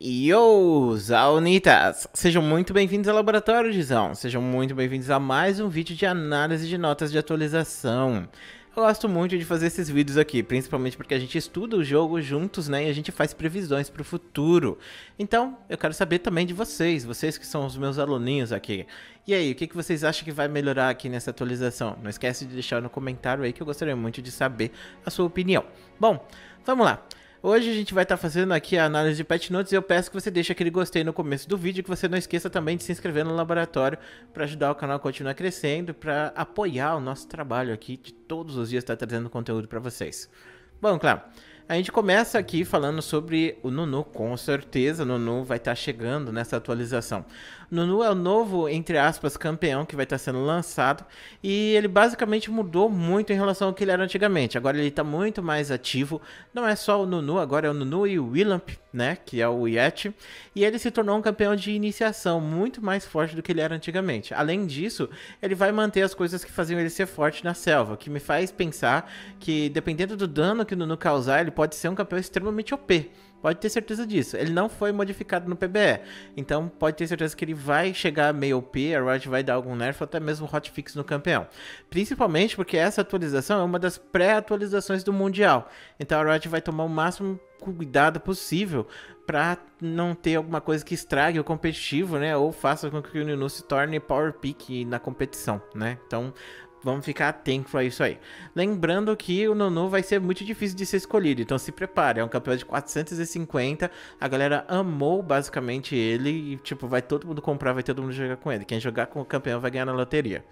Yo, Zaunitas! Sejam muito bem-vindos ao Laboratório de Sejam muito bem-vindos a mais um vídeo de análise de notas de atualização. Eu gosto muito de fazer esses vídeos aqui, principalmente porque a gente estuda o jogo juntos, né? E a gente faz previsões para o futuro. Então, eu quero saber também de vocês, vocês que são os meus aluninhos aqui. E aí, o que, que vocês acham que vai melhorar aqui nessa atualização? Não esquece de deixar no comentário aí que eu gostaria muito de saber a sua opinião. Bom, vamos lá. Hoje a gente vai estar tá fazendo aqui a análise de pet notes e eu peço que você deixe aquele gostei no começo do vídeo, e que você não esqueça também de se inscrever no laboratório para ajudar o canal a continuar crescendo, para apoiar o nosso trabalho aqui de todos os dias estar tá trazendo conteúdo para vocês. Bom, claro. A gente começa aqui falando sobre o Nunu, com certeza o Nunu vai estar tá chegando nessa atualização. Nunu é o novo, entre aspas, campeão que vai estar sendo lançado. E ele basicamente mudou muito em relação ao que ele era antigamente. Agora ele está muito mais ativo. Não é só o Nunu, agora é o Nunu e o Willamp, né? Que é o Yeti. E ele se tornou um campeão de iniciação muito mais forte do que ele era antigamente. Além disso, ele vai manter as coisas que faziam ele ser forte na selva. Que me faz pensar que, dependendo do dano que o Nunu causar, ele pode ser um campeão extremamente OP. Pode ter certeza disso. Ele não foi modificado no PBE. Então pode ter certeza que ele vai chegar meio OP, a Riot vai dar algum nerf ou até mesmo hotfix no campeão. Principalmente porque essa atualização é uma das pré-atualizações do Mundial. Então a Riot vai tomar o máximo cuidado possível para não ter alguma coisa que estrague o competitivo, né? Ou faça com que o Nunu se torne power pick na competição, né? Então vamos ficar atento a isso aí. Lembrando que o Nunu vai ser muito difícil de ser escolhido, então se prepare. É um campeão de 450. A galera amou basicamente ele e, tipo, vai todo mundo comprar, vai todo mundo jogar com ele. Quem jogar com o campeão vai ganhar na loteria.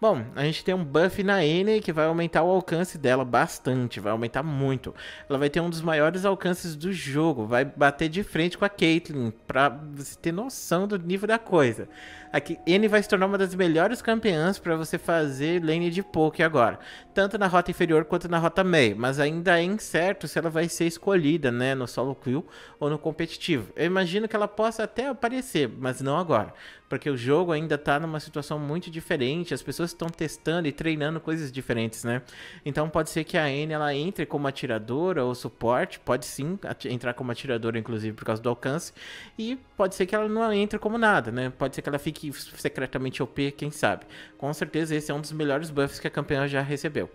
Bom, a gente tem um buff na N que vai aumentar o alcance dela bastante, vai aumentar muito. Ela vai ter um dos maiores alcances do jogo, vai bater de frente com a Caitlyn, pra você ter noção do nível da coisa. Aqui, N vai se tornar uma das melhores campeãs para você fazer lane de poke agora, tanto na rota inferior quanto na rota meio, mas ainda é incerto se ela vai ser escolhida, né, no solo kill ou no competitivo. Eu imagino que ela possa até aparecer, mas não agora porque o jogo ainda está numa situação muito diferente, as pessoas estão testando e treinando coisas diferentes, né? Então pode ser que a Anne ela entre como atiradora ou suporte, pode sim entrar como atiradora inclusive por causa do alcance, e pode ser que ela não entre como nada, né? Pode ser que ela fique secretamente OP, quem sabe. Com certeza esse é um dos melhores buffs que a campeã já recebeu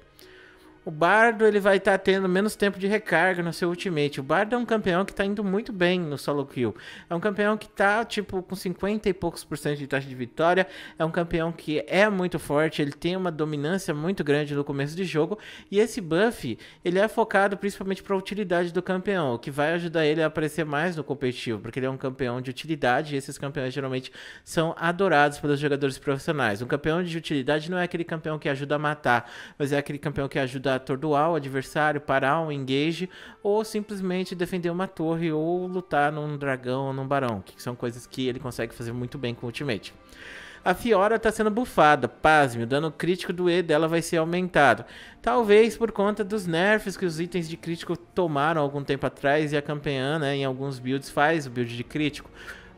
o Bardo ele vai estar tá tendo menos tempo de recarga no seu ultimate. O Bardo é um campeão que está indo muito bem no solo kill. É um campeão que está tipo, com 50 e poucos por cento de taxa de vitória. É um campeão que é muito forte, ele tem uma dominância muito grande no começo de jogo. E esse buff, ele é focado principalmente para a utilidade do campeão, o que vai ajudar ele a aparecer mais no competitivo, porque ele é um campeão de utilidade e esses campeões geralmente são adorados pelos jogadores profissionais. Um campeão de utilidade não é aquele campeão que ajuda a matar, mas é aquele campeão que ajuda ajudar atordoar o adversário, parar um engage, ou simplesmente defender uma torre ou lutar num dragão ou num barão, que são coisas que ele consegue fazer muito bem com o ultimate. A Fiora está sendo bufada, pasme, o dano crítico do E dela vai ser aumentado. Talvez por conta dos nerfs que os itens de crítico tomaram algum tempo atrás e a campeã, né, em alguns builds faz o build de crítico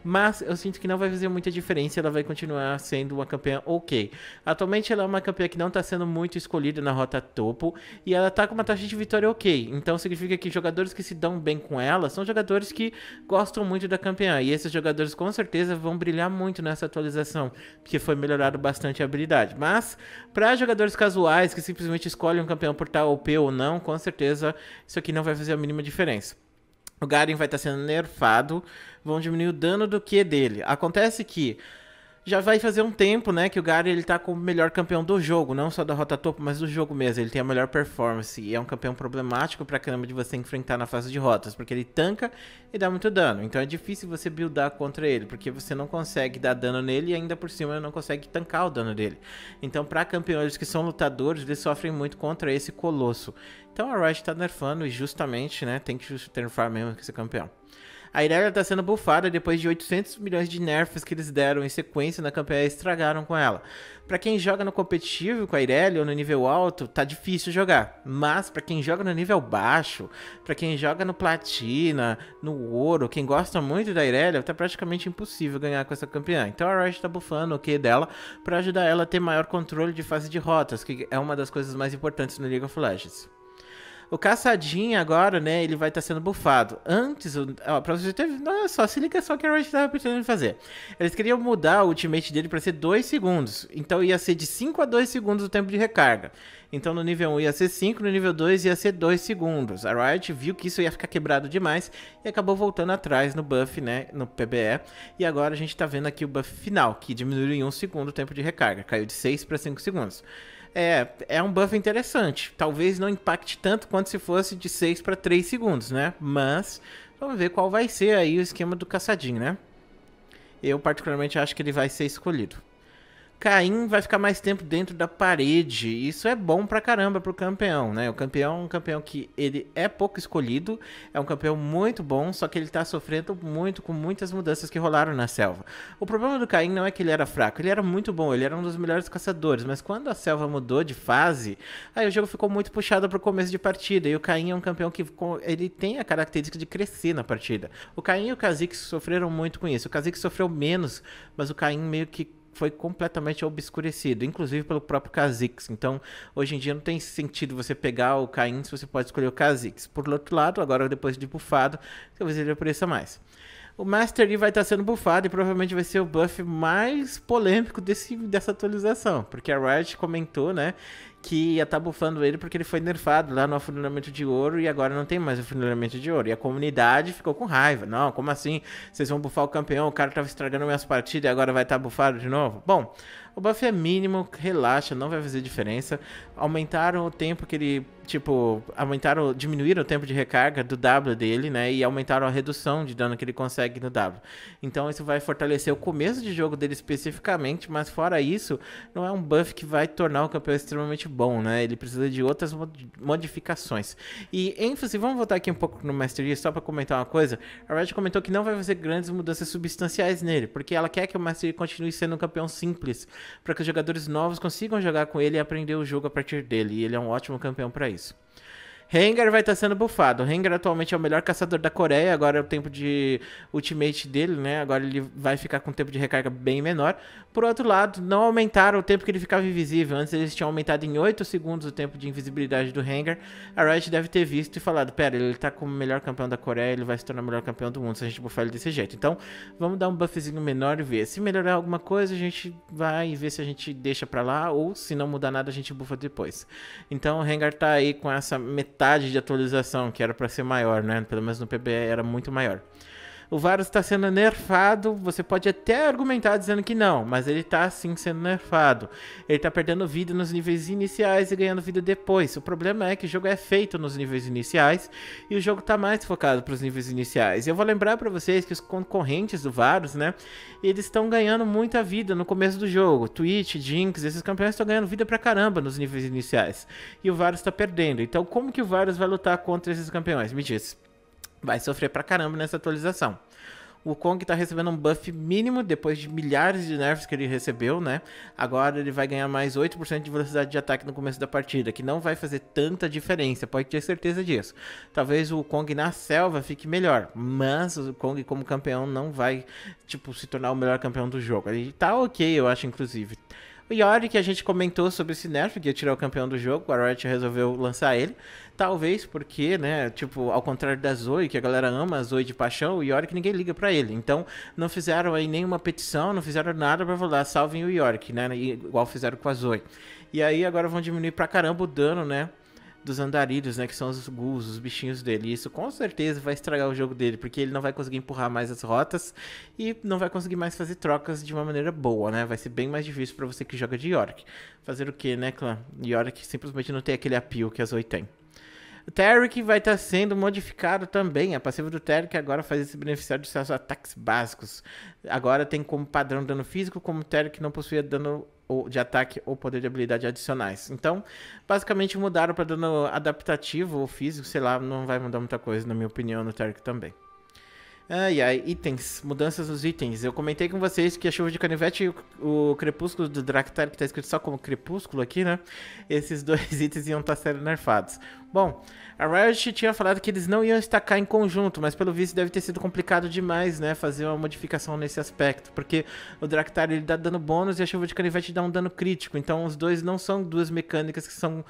mas eu sinto que não vai fazer muita diferença, ela vai continuar sendo uma campeã ok. Atualmente ela é uma campeã que não está sendo muito escolhida na rota topo e ela está com uma taxa de vitória ok, então significa que jogadores que se dão bem com ela são jogadores que gostam muito da campeã e esses jogadores com certeza vão brilhar muito nessa atualização, porque foi melhorado bastante a habilidade, mas para jogadores casuais que simplesmente escolhem um campeão por estar OP ou não, com certeza isso aqui não vai fazer a mínima diferença. O Garen vai estar sendo nerfado, vão diminuir o dano do Q dele. Acontece que já vai fazer um tempo, né, que o Gary ele tá como o melhor campeão do jogo, não só da rota topo, mas do jogo mesmo. Ele tem a melhor performance e é um campeão problemático pra caramba de você enfrentar na fase de rotas, porque ele tanca e dá muito dano. Então é difícil você buildar contra ele, porque você não consegue dar dano nele e ainda por cima não consegue tancar o dano dele. Então para campeões que são lutadores, eles sofrem muito contra esse colosso. Então a Riot tá nerfando e justamente, né, tem que nerfar mesmo com esse campeão. A Irelia está sendo bufada depois de 800 milhões de nerfs que eles deram em sequência na campanha e estragaram com ela. Para quem joga no competitivo com a Irelia ou no nível alto, tá difícil jogar. Mas para quem joga no nível baixo, para quem joga no platina, no ouro, quem gosta muito da Irelia, tá praticamente impossível ganhar com essa campeã. Então a Riot tá bufando o que dela para ajudar ela a ter maior controle de fase de rotas, que é uma das coisas mais importantes no League of Legends. O caçadinho agora, né, ele vai estar tá sendo bufado. Antes, ó, pra você ter... Olha só, se liga só o que a Riot estava pretendendo fazer. Eles queriam mudar o ultimate dele para ser 2 segundos. Então ia ser de 5 a 2 segundos o tempo de recarga. Então no nível 1 ia ser 5, no nível 2 ia ser 2 segundos. A Riot viu que isso ia ficar quebrado demais e acabou voltando atrás no buff, né, no PBE. E agora a gente está vendo aqui o buff final, que diminuiu em 1 segundo o tempo de recarga. Caiu de 6 para 5 segundos. É, é um buff interessante. Talvez não impacte tanto quanto se fosse de 6 para 3 segundos, né? Mas vamos ver qual vai ser aí o esquema do caçadinho, né? Eu particularmente acho que ele vai ser escolhido. Caim vai ficar mais tempo dentro da parede. Isso é bom pra caramba pro campeão, né? O campeão é um campeão que ele é pouco escolhido, é um campeão muito bom, só que ele tá sofrendo muito com muitas mudanças que rolaram na selva. O problema do Caim não é que ele era fraco, ele era muito bom, ele era um dos melhores caçadores, mas quando a selva mudou de fase, aí o jogo ficou muito puxado pro começo de partida, e o Caim é um campeão que ele tem a característica de crescer na partida. O Caim e o Kha'Zix sofreram muito com isso. O Kha'Zix sofreu menos, mas o Caim meio que foi completamente obscurecido, inclusive pelo próprio Kha'Zix. Então, hoje em dia não tem sentido você pegar o Caim se você pode escolher o Kha'Zix. Por outro lado, agora depois de bufado, talvez ele apareça mais o Master Yi vai estar tá sendo buffado e provavelmente vai ser o buff mais polêmico desse, dessa atualização. Porque a Riot comentou, né, que ia estar tá bufando ele porque ele foi nerfado lá no afunilamento de ouro e agora não tem mais afunilamento de ouro. E a comunidade ficou com raiva. Não, como assim? Vocês vão bufar o campeão, o cara tava estragando minhas partidas e agora vai estar tá bufado de novo? Bom, o buff é mínimo, relaxa, não vai fazer diferença. Aumentaram o tempo que ele tipo, aumentaram, diminuíram o tempo de recarga do W dele, né? E aumentaram a redução de dano que ele consegue no W. Então isso vai fortalecer o começo de jogo dele especificamente, mas fora isso, não é um buff que vai tornar o campeão extremamente bom, né? Ele precisa de outras modificações. E ênfase, vamos voltar aqui um pouco no Mastery só para comentar uma coisa. A Riot comentou que não vai fazer grandes mudanças substanciais nele, porque ela quer que o Mastery continue sendo um campeão simples, para que os jogadores novos consigam jogar com ele e aprender o jogo a partir dele. E ele é um ótimo campeão para isso. Rengar vai estar tá sendo bufado. Rengar atualmente é o melhor caçador da Coreia. Agora é o tempo de ultimate dele, né? Agora ele vai ficar com um tempo de recarga bem menor. Por outro lado, não aumentaram o tempo que ele ficava invisível. Antes eles tinham aumentado em 8 segundos o tempo de invisibilidade do Rengar. A Riot deve ter visto e falado: pera, ele tá como o melhor campeão da Coreia, ele vai se tornar o melhor campeão do mundo se a gente bufar ele desse jeito. Então, vamos dar um buffzinho menor e ver. Se melhorar alguma coisa, a gente vai ver se a gente deixa pra lá ou se não mudar nada, a gente bufa depois. Então, o Rengar tá aí com essa metade metade de atualização, que era para ser maior, né? Pelo menos no PBE era muito maior o Varus está sendo nerfado. Você pode até argumentar dizendo que não, mas ele está sim sendo nerfado. Ele está perdendo vida nos níveis iniciais e ganhando vida depois. O problema é que o jogo é feito nos níveis iniciais e o jogo está mais focado para os níveis iniciais. Eu vou lembrar para vocês que os concorrentes do Varus, né, eles estão ganhando muita vida no começo do jogo. Twitch, Jinx, esses campeões estão ganhando vida para caramba nos níveis iniciais. E o Varus está perdendo. Então, como que o Varus vai lutar contra esses campeões? Me diz vai sofrer pra caramba nessa atualização. O Kong tá recebendo um buff mínimo depois de milhares de nerfs que ele recebeu, né? Agora ele vai ganhar mais 8% de velocidade de ataque no começo da partida, que não vai fazer tanta diferença, pode ter certeza disso. Talvez o Kong na selva fique melhor, mas o Kong como campeão não vai, tipo, se tornar o melhor campeão do jogo. Ele tá ok, eu acho, inclusive. O Yori, que a gente comentou sobre esse nerf, que ia tirar o campeão do jogo, a Riot resolveu lançar ele. Talvez porque, né, tipo, ao contrário da Zoe, que a galera ama a Zoe de paixão, o Yorick ninguém liga para ele. Então, não fizeram aí nenhuma petição, não fizeram nada para falar, salvem o Yorick, né, igual fizeram com a Zoe. E aí agora vão diminuir pra caramba o dano, né, dos andarilhos, né? Que são os gus, os bichinhos dele. Isso com certeza vai estragar o jogo dele, porque ele não vai conseguir empurrar mais as rotas e não vai conseguir mais fazer trocas de uma maneira boa, né? Vai ser bem mais difícil para você que joga de York. Fazer o que, né, clã? York simplesmente não tem aquele apio que as Oi tem. O Tarek vai estar tá sendo modificado também. A passiva do Tarek agora faz se beneficiar de seus ataques básicos. Agora tem como padrão dano físico, como o Tarek não possuía dano ou de ataque ou poder de habilidade adicionais. Então, basicamente mudaram para dano adaptativo ou físico, sei lá, não vai mudar muita coisa, na minha opinião, no Tark também. Ai, ai, itens, mudanças nos itens. Eu comentei com vocês que a chuva de canivete e o, crepúsculo do Draktar, que tá escrito só como crepúsculo aqui, né? Esses dois itens iam estar tá sendo nerfados. Bom, a Riot tinha falado que eles não iam estacar em conjunto, mas pelo visto deve ter sido complicado demais, né, fazer uma modificação nesse aspecto, porque o Draktar ele dá dano bônus e a chuva de canivete dá um dano crítico, então os dois não são duas mecânicas que são...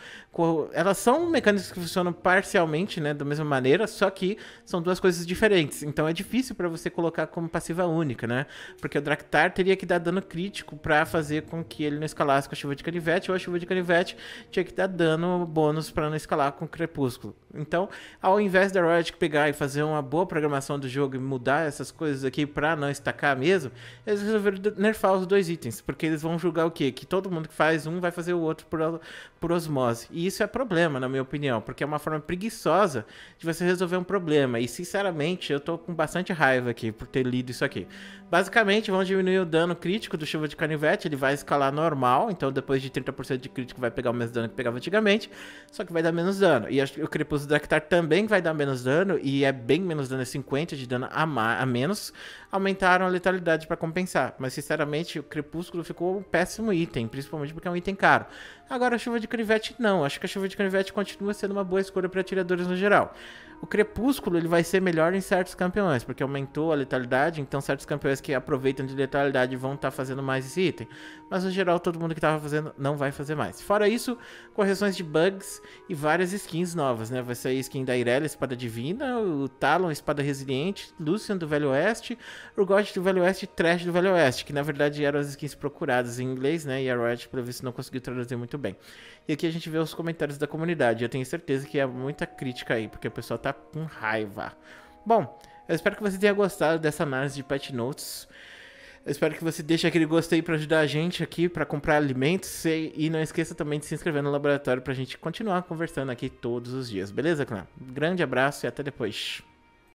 Elas são mecânicas que funcionam parcialmente, né, da mesma maneira, só que são duas coisas diferentes, então é difícil para você colocar como passiva única, né, porque o Draktar teria que dar dano crítico para fazer com que ele não escalasse com a chuva de canivete, ou a chuva de canivete tinha que dar dano bônus para não escalar com Crepúsculo. Então, ao invés da Riot pegar e fazer uma boa programação do jogo e mudar essas coisas aqui para não estacar mesmo, eles resolveram nerfar os dois itens, porque eles vão julgar o quê? Que todo mundo que faz um vai fazer o outro por, por osmose. E isso é problema, na minha opinião, porque é uma forma preguiçosa de você resolver um problema. E, sinceramente, eu tô com bastante raiva aqui por ter lido isso aqui. Basicamente, vão diminuir o dano crítico do chuva de canivete, ele vai escalar normal, então depois de 30% de crítico vai pegar o mesmo dano que pegava antigamente, só que vai dar menos dano dano. E acho que o Crepúsculo do Dactar também vai dar menos dano, e é bem menos dano, é 50 de dano a, a menos. Aumentaram a letalidade para compensar. Mas, sinceramente, o Crepúsculo ficou um péssimo item, principalmente porque é um item caro. Agora, a chuva de canivete, não. Acho que a chuva de canivete continua sendo uma boa escolha para atiradores no geral. O Crepúsculo ele vai ser melhor em certos campeões, porque aumentou a letalidade, então certos campeões que aproveitam de letalidade vão estar tá fazendo mais esse item. Mas no geral, todo mundo que estava fazendo não vai fazer mais. Fora isso, correções de bugs e várias skins novas, né? Vai sair skin da Irelia, espada divina, o Talon, espada resiliente, Lucian do Velho Oeste, o do Velho Oeste e Trash do Velho Oeste, que na verdade eram as skins procuradas em inglês, né? E a Riot, pelo visto, não conseguiu traduzir muito bem. E aqui a gente vê os comentários da comunidade. Eu tenho certeza que é muita crítica aí, porque o pessoal tá tá com raiva. Bom, eu espero que você tenha gostado dessa análise de Pet Notes. Eu espero que você deixe aquele gostei para ajudar a gente aqui para comprar alimentos e, e, não esqueça também de se inscrever no laboratório para a gente continuar conversando aqui todos os dias, beleza, clã? Grande abraço e até depois.